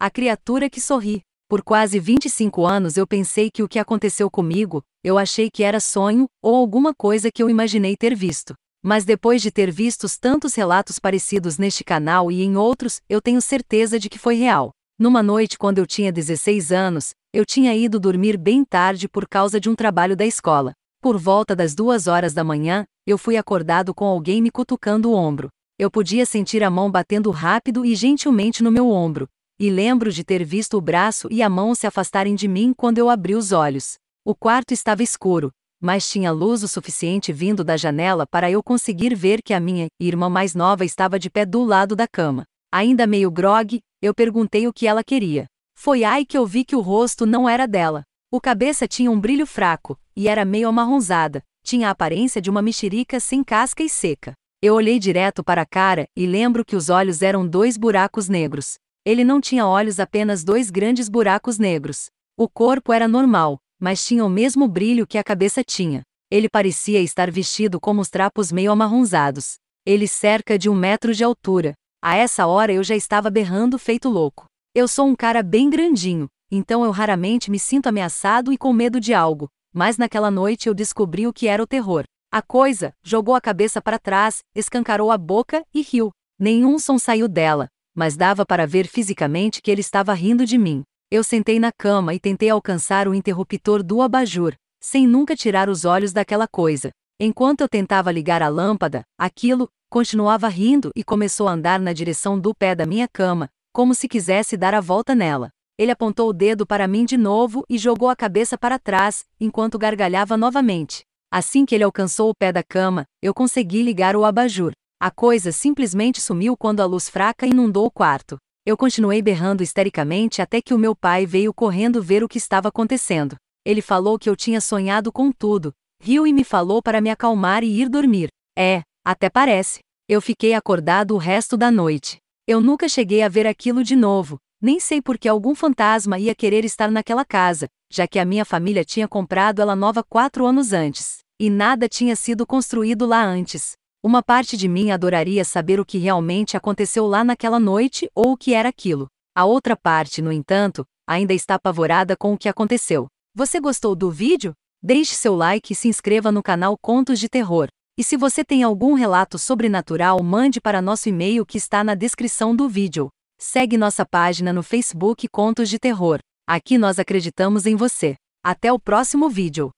A criatura que sorri. Por quase 25 anos eu pensei que o que aconteceu comigo, eu achei que era sonho ou alguma coisa que eu imaginei ter visto. Mas depois de ter visto tantos relatos parecidos neste canal e em outros, eu tenho certeza de que foi real. Numa noite quando eu tinha 16 anos, eu tinha ido dormir bem tarde por causa de um trabalho da escola. Por volta das duas horas da manhã, eu fui acordado com alguém me cutucando o ombro. Eu podia sentir a mão batendo rápido e gentilmente no meu ombro, e lembro de ter visto o braço e a mão se afastarem de mim quando eu abri os olhos. O quarto estava escuro, mas tinha luz o suficiente vindo da janela para eu conseguir ver que a minha irmã mais nova estava de pé do lado da cama. Ainda meio grogue, eu perguntei o que ela queria. Foi aí que eu vi que o rosto não era dela. O cabeça tinha um brilho fraco, e era meio amarronzada, tinha a aparência de uma mexerica sem casca e seca. Eu olhei direto para a cara e lembro que os olhos eram dois buracos negros. Ele não tinha olhos, apenas dois grandes buracos negros. O corpo era normal, mas tinha o mesmo brilho que a cabeça tinha. Ele parecia estar vestido como os trapos meio amarronzados. Ele cerca de um metro de altura. A essa hora eu já estava berrando feito louco. Eu sou um cara bem grandinho, então eu raramente me sinto ameaçado e com medo de algo, mas naquela noite eu descobri o que era o terror. A coisa jogou a cabeça para trás, escancarou a boca e riu. Nenhum som saiu dela, mas dava para ver fisicamente que ele estava rindo de mim. Eu sentei na cama e tentei alcançar o interruptor do abajur, sem nunca tirar os olhos daquela coisa. Enquanto eu tentava ligar a lâmpada, aquilo continuava rindo e começou a andar na direção do pé da minha cama, como se quisesse dar a volta nela. Ele apontou o dedo para mim de novo e jogou a cabeça para trás, enquanto gargalhava novamente. Assim que ele alcançou o pé da cama, eu consegui ligar o abajur. A coisa simplesmente sumiu quando a luz fraca inundou o quarto. Eu continuei berrando histericamente até que o meu pai veio correndo ver o que estava acontecendo. Ele falou que eu tinha sonhado com tudo, riu e me falou para me acalmar e ir dormir. É, até parece. Eu fiquei acordado o resto da noite. Eu nunca cheguei a ver aquilo de novo, nem sei por que algum fantasma ia querer estar naquela casa, já que a minha família tinha comprado ela nova quatro anos antes, e nada tinha sido construído lá antes. Uma parte de mim adoraria saber o que realmente aconteceu lá naquela noite ou o que era aquilo. A outra parte, no entanto, ainda está apavorada com o que aconteceu. Você gostou do vídeo? Deixe seu like e se inscreva no canal Contos de Terror. E se você tem algum relato sobrenatural, mande para nosso e-mail que está na descrição do vídeo. Segue nossa página no Facebook Contos de Terror. Aqui nós acreditamos em você. Até o próximo vídeo.